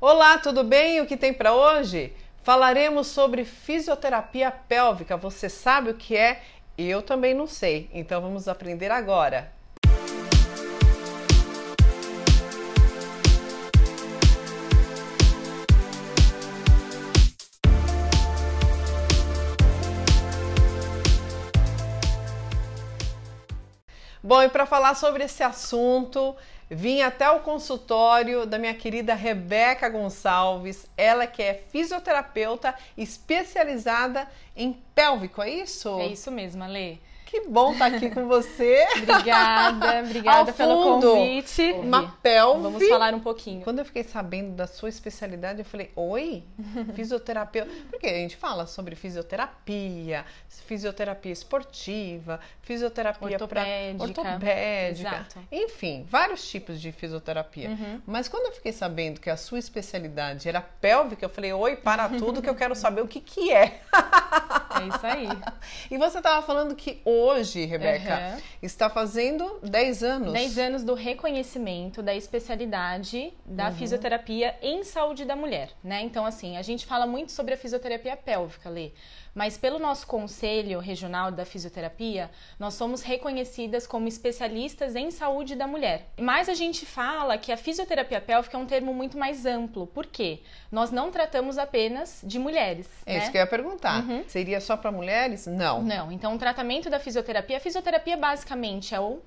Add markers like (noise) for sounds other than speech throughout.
Olá, tudo bem? O que tem para hoje? Falaremos sobre fisioterapia pélvica. Você sabe o que é? Eu também não sei, então vamos aprender agora. Bom, e para falar sobre esse assunto, vim até o consultório da minha querida Rebeca Gonçalves, ela que é fisioterapeuta especializada em pélvico, é isso? É isso mesmo, Alê. Que bom estar tá aqui com você. (laughs) obrigada, obrigada fundo, pelo convite. Uma pelve. Vamos falar um pouquinho. Quando eu fiquei sabendo da sua especialidade, eu falei, oi? (laughs) Fisioterapeuta. Porque a gente fala sobre fisioterapia, fisioterapia esportiva, fisioterapia ortopédica. Pra... ortopédica. Exato. Enfim, vários tipos de fisioterapia. Uhum. Mas quando eu fiquei sabendo que a sua especialidade era pélvica, eu falei, oi, para tudo que eu quero saber o que, que é. (laughs) é isso aí. E você estava falando que hoje hoje, Rebeca, uhum. está fazendo 10 anos. 10 anos do reconhecimento da especialidade da uhum. fisioterapia em saúde da mulher, né? Então, assim, a gente fala muito sobre a fisioterapia pélvica, Lê, mas pelo nosso Conselho Regional da Fisioterapia, nós somos reconhecidas como especialistas em saúde da mulher. Mas a gente fala que a fisioterapia pélvica é um termo muito mais amplo. Por quê? Nós não tratamos apenas de mulheres. É né? isso que eu ia perguntar. Uhum. Seria só para mulheres? Não. Não. Então, o tratamento da fisioterapia fisioterapia? A fisioterapia basicamente é o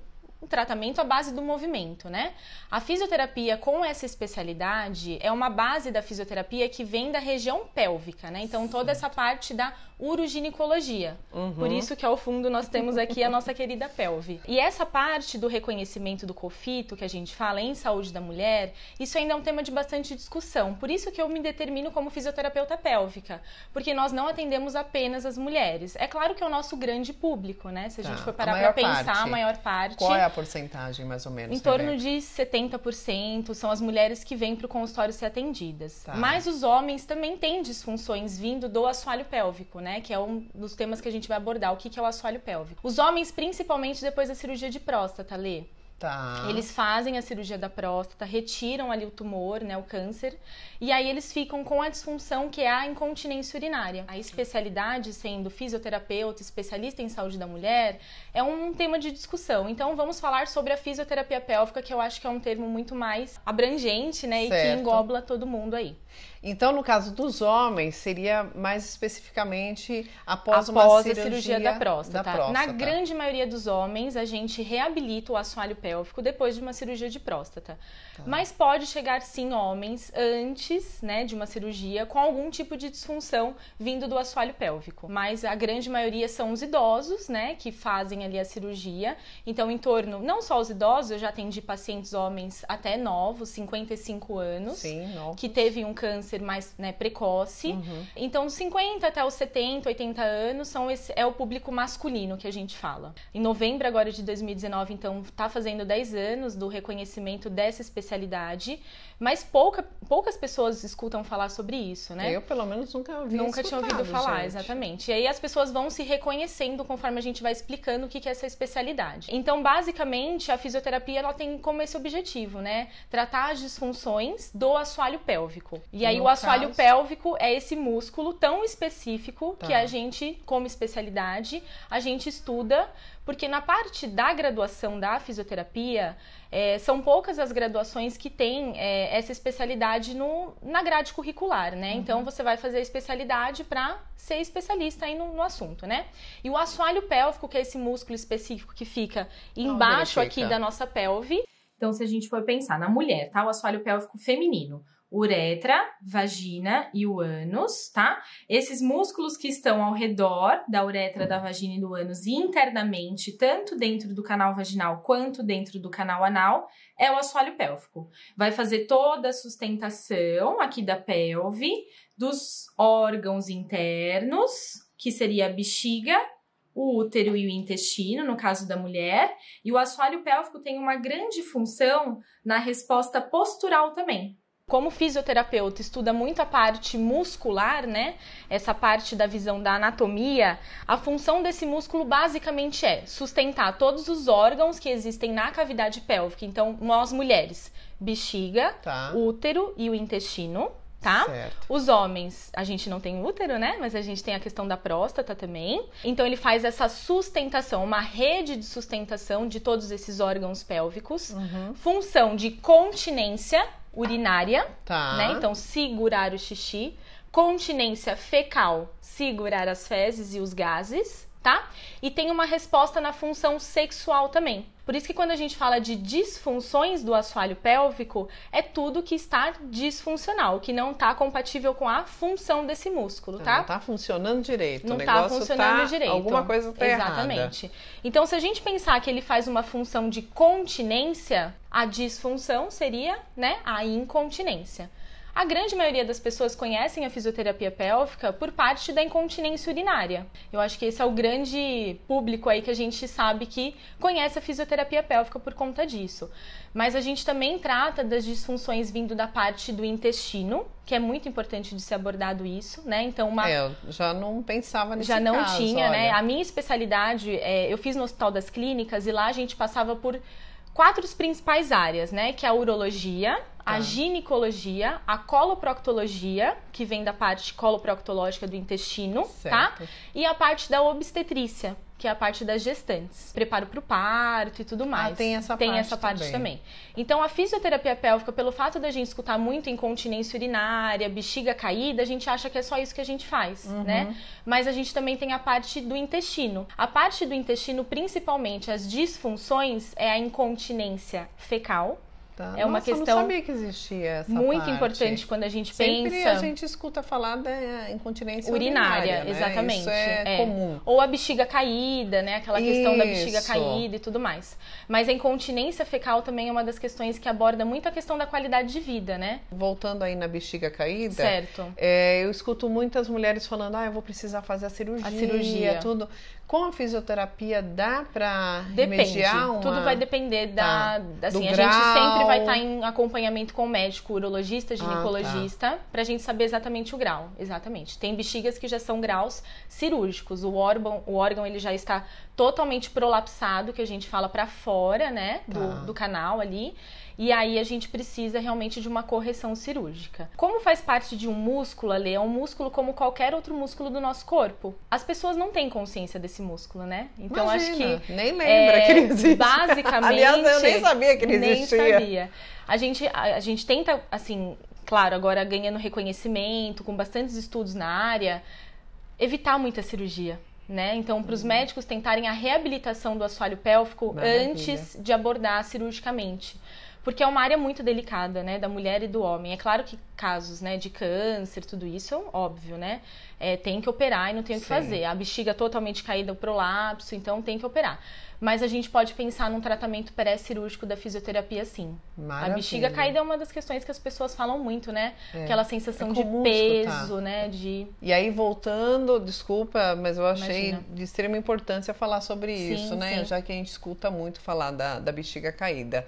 um tratamento à base do movimento, né? A fisioterapia com essa especialidade é uma base da fisioterapia que vem da região pélvica, né? Então toda essa parte da uroginecologia. Uhum. Por isso que ao fundo nós temos aqui a nossa querida pelve. E essa parte do reconhecimento do cofito que a gente fala em saúde da mulher, isso ainda é um tema de bastante discussão. Por isso que eu me determino como fisioterapeuta pélvica, porque nós não atendemos apenas as mulheres. É claro que é o nosso grande público, né? Se a gente tá. for parar para pensar, parte. a maior parte. Qual é a porcentagem, mais ou menos? Em torno né? de 70% são as mulheres que vêm para o consultório ser atendidas. Tá. Mas os homens também têm disfunções vindo do assoalho pélvico, né? Que é um dos temas que a gente vai abordar. O que, que é o assoalho pélvico? Os homens, principalmente depois da cirurgia de próstata, Lê, Tá. Eles fazem a cirurgia da próstata, retiram ali o tumor, né, o câncer, e aí eles ficam com a disfunção que é a incontinência urinária. A especialidade sendo fisioterapeuta, especialista em saúde da mulher, é um tema de discussão. Então vamos falar sobre a fisioterapia pélvica, que eu acho que é um termo muito mais abrangente, né, certo. e que engobla todo mundo aí. Então, no caso dos homens, seria mais especificamente após, após uma cirurgia, a cirurgia da próstata. da próstata. Na grande maioria dos homens, a gente reabilita o assoalho pélvico depois de uma cirurgia de próstata. Tá. Mas pode chegar sim homens antes, né, de uma cirurgia com algum tipo de disfunção vindo do assoalho pélvico. Mas a grande maioria são os idosos, né, que fazem ali a cirurgia. Então, em torno, não só os idosos, eu já atendi pacientes homens até novos, 55 anos, sim, novos. que teve um câncer ser mais né, precoce. Uhum. Então, 50 até os 70, 80 anos são esse, é o público masculino que a gente fala. Em novembro agora de 2019, então, está fazendo 10 anos do reconhecimento dessa especialidade, mas pouca, poucas pessoas escutam falar sobre isso, né? Eu, pelo menos, nunca ouvi Nunca tinha ouvido falar, gente. exatamente. E aí as pessoas vão se reconhecendo conforme a gente vai explicando o que, que é essa especialidade. Então, basicamente, a fisioterapia ela tem como esse objetivo, né? Tratar as disfunções do assoalho pélvico. E aí o assoalho caso. pélvico é esse músculo tão específico tá. que a gente, como especialidade, a gente estuda, porque na parte da graduação da fisioterapia, é, são poucas as graduações que têm é, essa especialidade no, na grade curricular, né? Uhum. Então você vai fazer a especialidade para ser especialista aí no, no, assunto, né? E o assoalho pélvico, que é esse músculo específico que fica embaixo aqui da nossa pelve. Então, se a gente for pensar na mulher, tá? O assoalho pélvico feminino uretra, vagina e o ânus, tá? Esses músculos que estão ao redor da uretra, da vagina e do ânus internamente, tanto dentro do canal vaginal quanto dentro do canal anal, é o assoalho pélvico. Vai fazer toda a sustentação aqui da pelve, dos órgãos internos, que seria a bexiga o útero e o intestino, no caso da mulher, e o assoalho pélvico tem uma grande função na resposta postural também. Como fisioterapeuta estuda muito a parte muscular, né? Essa parte da visão da anatomia, a função desse músculo basicamente é sustentar todos os órgãos que existem na cavidade pélvica. Então, nós mulheres, bexiga, tá. útero e o intestino. Tá? Certo. Os homens, a gente não tem útero, né? Mas a gente tem a questão da próstata também. Então ele faz essa sustentação, uma rede de sustentação de todos esses órgãos pélvicos. Uhum. Função de continência, urinária, tá. né? Então, segurar o xixi. Continência fecal, segurar as fezes e os gases tá? E tem uma resposta na função sexual também. Por isso que quando a gente fala de disfunções do assoalho pélvico, é tudo que está disfuncional, que não está compatível com a função desse músculo, tá? Ah, não está funcionando direito. Não está tá funcionando tá direito. Alguma coisa está Exatamente. Então, se a gente pensar que ele faz uma função de continência, a disfunção seria, né, a incontinência. A grande maioria das pessoas conhecem a fisioterapia pélvica por parte da incontinência urinária. Eu acho que esse é o grande público aí que a gente sabe que conhece a fisioterapia pélvica por conta disso. Mas a gente também trata das disfunções vindo da parte do intestino, que é muito importante de ser abordado isso, né? Então, uma... É, eu já não pensava nesse Já não caso, tinha, né? olha. né? A minha especialidade, é, eu fiz no Hospital das Clínicas e lá a gente passava por quatro principais áreas, né? Que é a urologia, a tá. ginecologia, a coloproctologia, que vem da parte coloproctológica do intestino, tá? certo. tá? E a parte da obstetrícia, que é a parte das gestantes. Preparo para o parto e tudo ah, mais. Ah, tem essa tem parte. Tem essa parte também. também. Então a fisioterapia pélvica, pelo fato da gente escutar muito incontinência urinária, bexiga caída, a gente acha que é só isso que a gente faz, uhum. né? Mas a gente também tem a parte do intestino. A parte do intestino, principalmente as disfunções, é a incontinência fecal Tá. É Nossa, uma questão. Eu não sabia que existia essa Muito parte. importante quando a gente Sempre pensa. a gente escuta falar da incontinência urinária. urinária né? exatamente. Isso é, é, comum. Ou a bexiga caída, né? Aquela Isso. questão da bexiga caída e tudo mais. Mas a incontinência fecal também é uma das questões que aborda muito a questão da qualidade de vida, né? Voltando aí na bexiga caída. Certo. É, eu escuto muitas mulheres falando: ah, eu vou precisar fazer a cirurgia, a cirurgia. tudo com a fisioterapia dá para remediar uma... Tudo vai depender da... Tá. Assim, Do a grau... gente sempre vai estar tá em acompanhamento com o médico, urologista, ginecologista, ah, tá. para a gente saber exatamente o grau. Exatamente. Tem bexigas que já são graus cirúrgicos. O órgão, o órgão ele já está totalmente prolapsado, que a gente fala para fora, né, do, ah. do, canal ali. E aí a gente precisa realmente de uma correção cirúrgica. Como faz parte de um músculo, Ale, é um músculo como qualquer outro músculo do nosso corpo. As pessoas não têm consciência desse músculo, né? Então Imagina, acho que. Nem lembra é, que ele existe. Basicamente. Aliás, eu nem sabia que ele existia. Nem sabia. A gente, a, a gente tenta, assim, claro, agora ganhando reconhecimento, com bastantes estudos na área, evitar muita cirurgia. Né? Então, para os uhum. médicos tentarem a reabilitação do assoalho pélvico Maravilha. antes de abordar cirurgicamente porque é uma área muito delicada, né, da mulher e do homem. É claro que casos, né, de câncer, tudo isso, é óbvio, né, é, tem que operar e não tem o que fazer. A bexiga totalmente caída, o prolapso, então tem que operar. Mas a gente pode pensar num tratamento pré-cirúrgico da fisioterapia, sim. Maravilha. A bexiga caída é uma das questões que as pessoas falam muito, né? É. Aquela sensação é de peso, escutar. né? De... E aí, voltando, desculpa, mas eu achei Imagina. de extrema importância falar sobre sim, isso, né? Sim. Já que a gente escuta muito falar da, da bexiga caída.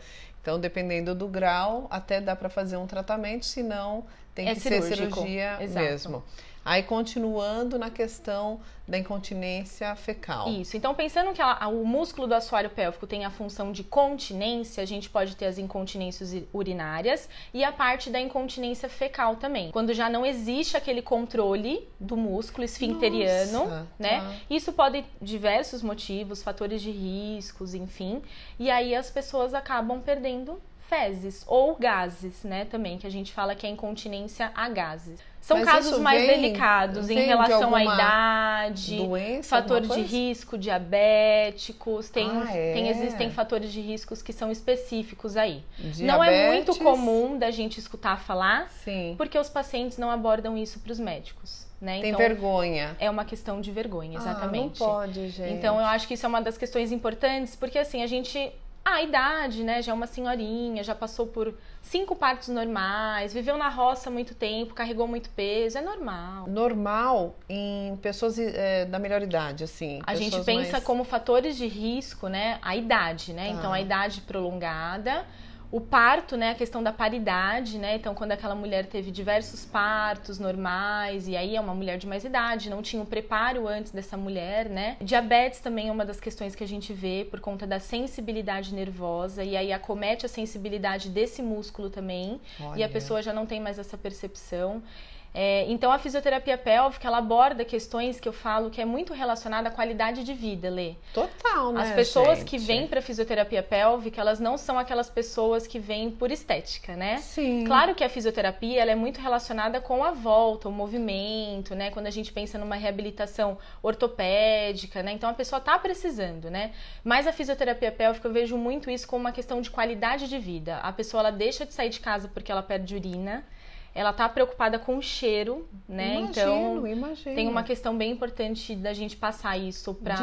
Então, dependendo do grau, até dá para fazer um tratamento, se não, tem é que cirúrgico. ser cirurgia Exato. mesmo. Aí continuando na questão da incontinência fecal. Isso. Então, pensando que ela, o músculo do assoalho pélvico tem a função de continência, a gente pode ter as incontinências urinárias e a parte da incontinência fecal também. Quando já não existe aquele controle do músculo esfinteriano, Nossa, né? Tá. Isso pode diversos motivos, fatores de riscos, enfim. E aí as pessoas acabam perdendo fezes ou gases, né, também, que a gente fala que é incontinência a gases. São Mas casos mais vem, delicados em relação à idade, doença, fator de risco, diabéticos, tem, ah, é. tem, existem fatores de riscos que são específicos aí. Diabetes. Não é muito comum da gente escutar falar, Sim. porque os pacientes não abordam isso para os médicos. Né? Tem então, vergonha. É uma questão de vergonha, exatamente. Ah, não pode, gente. Então eu acho que isso é uma das questões importantes, porque assim, a gente a idade, né? Já é uma senhorinha, já passou por cinco partos normais, viveu na roça muito tempo, carregou muito peso, é normal. Normal em pessoas é, da melhor idade, assim. A gente pensa mais... como fatores de risco, né? A idade, né? Ah. Então tá. a idade prolongada o parto, né, a questão da paridade, né? Então, quando aquela mulher teve diversos partos normais, e aí é uma mulher de mais idade, não tinha o um preparo antes dessa mulher, né? Diabetes também é uma das questões que a gente vê por conta da sensibilidade nervosa, e aí acomete a sensibilidade desse músculo também, Olha. e a pessoa já não tem mais essa percepção. É, então a fisioterapia pélvica ela aborda questões que eu falo que é muito relacionada à qualidade de vida, Lê. Total, né? As pessoas gente? que vêm para fisioterapia pélvica, elas não são aquelas pessoas que vêm por estética, né? Sim. Claro que a fisioterapia ela é muito relacionada com a volta, o movimento, né? Quando a gente pensa numa reabilitação ortopédica, né? Então a pessoa tá precisando, né? Mas a fisioterapia pélvica eu vejo muito isso como uma questão de qualidade de vida. A pessoa ela deixa de sair de casa porque ela perde urina ela tá preocupada com o cheiro, né? Imagino, então, imagino. tem uma questão bem importante da gente passar isso para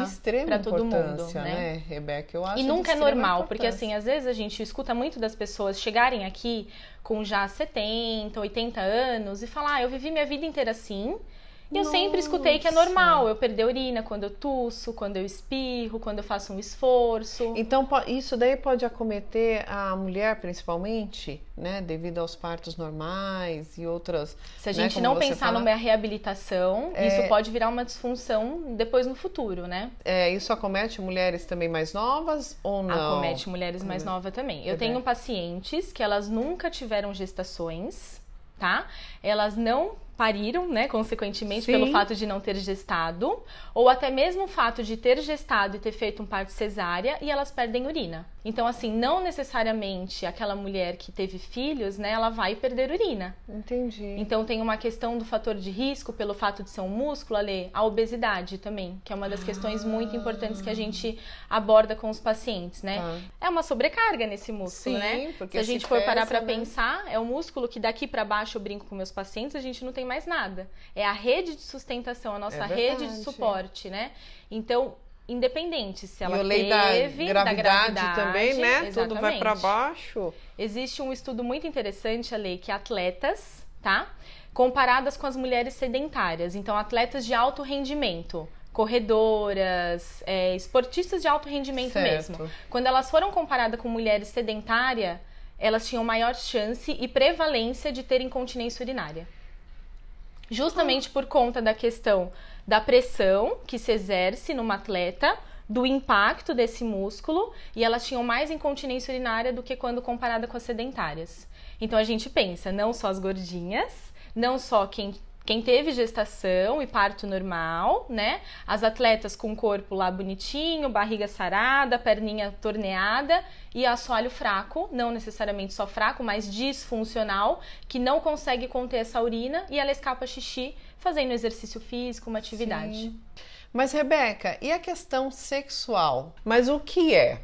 para todo mundo, né? né, Rebeca? Eu acho e nunca é normal, porque assim, às vezes a gente escuta muito das pessoas chegarem aqui com já 70, 80 anos e falar: ah, "Eu vivi minha vida inteira assim". E eu sempre escutei que é normal eu perder urina quando eu tusso, quando eu espirro, quando eu faço um esforço. Então, isso daí pode acometer a mulher, principalmente, né? Devido aos partos normais e outras. Se a né, gente né, não pensar fala, numa reabilitação, é... isso pode virar uma disfunção depois no futuro, né? É, isso acomete mulheres também mais novas ou não? Acomete mulheres mais hum. novas também. Eu é tenho bem. pacientes que elas nunca tiveram gestações, tá? Elas não pariram, né, consequentemente, Sim. pelo fato de não ter gestado, ou até mesmo o fato de ter gestado e ter feito um parto cesárea e elas perdem urina. Então, assim, não necessariamente aquela mulher que teve filhos, né, ela vai perder urina. Entendi. Então, tem uma questão do fator de risco, pelo fato de ser um músculo, ali a obesidade também, que é uma das ah. questões muito ah. importantes que a gente aborda com os pacientes, né? Ah. É uma sobrecarga nesse músculo, né? Sim, né? Porque se a gente se for pesa, parar para né? pensar, é um músculo que daqui para baixo eu brinco com meus pacientes, a gente não tem mais nada. É a rede de sustentação, a nossa é rede de suporte, né? Então, independente se ela e a lei teve, da gravidade, da gravidade também, né? Exatamente. Tudo vai para baixo. Existe um estudo muito interessante, a lei que atletas, tá? Comparadas com as mulheres sedentárias, então atletas de alto rendimento, corredoras, é, esportistas de alto rendimento certo. mesmo. Quando elas foram comparadas com mulheres sedentárias, elas tinham maior chance e prevalência de ter incontinência urinária justamente por conta da questão da pressão que se exerce numa atleta, do impacto desse músculo, e elas tinham mais incontinência urinária do que quando comparada com as sedentárias. Então a gente pensa não só as gordinhas, não só quem quem teve gestação e parto normal, né? As atletas com o corpo lá bonitinho, barriga sarada, perninha torneada e assoalho fraco, não necessariamente só fraco, mas disfuncional, que não consegue conter essa urina e ela escapa xixi fazendo exercício físico, uma atividade. Sim. Mas Rebeca, e a questão sexual? Mas o que é?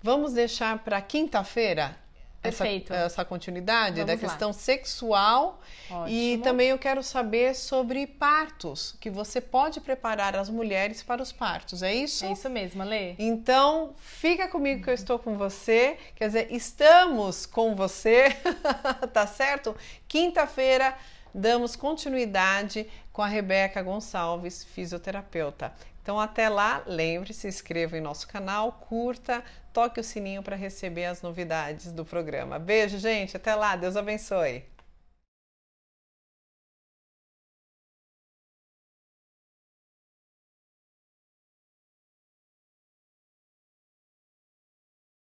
Vamos deixar para quinta-feira Perfeito. essa, essa continuidade Vamos da questão sexual. Ótimo. E também eu quero saber sobre partos, que você pode preparar as mulheres para os partos, é isso? É isso mesmo, Lê. Então, fica comigo que eu estou com você, quer dizer, estamos com você, (laughs) tá certo? Quinta-feira damos continuidade com a Rebeca Gonçalves, fisioterapeuta. Então até lá, lembre-se, inscreva em nosso canal, curta, toque o sininho para receber as novidades do programa. Beijo, gente. Até lá. Deus abençoe.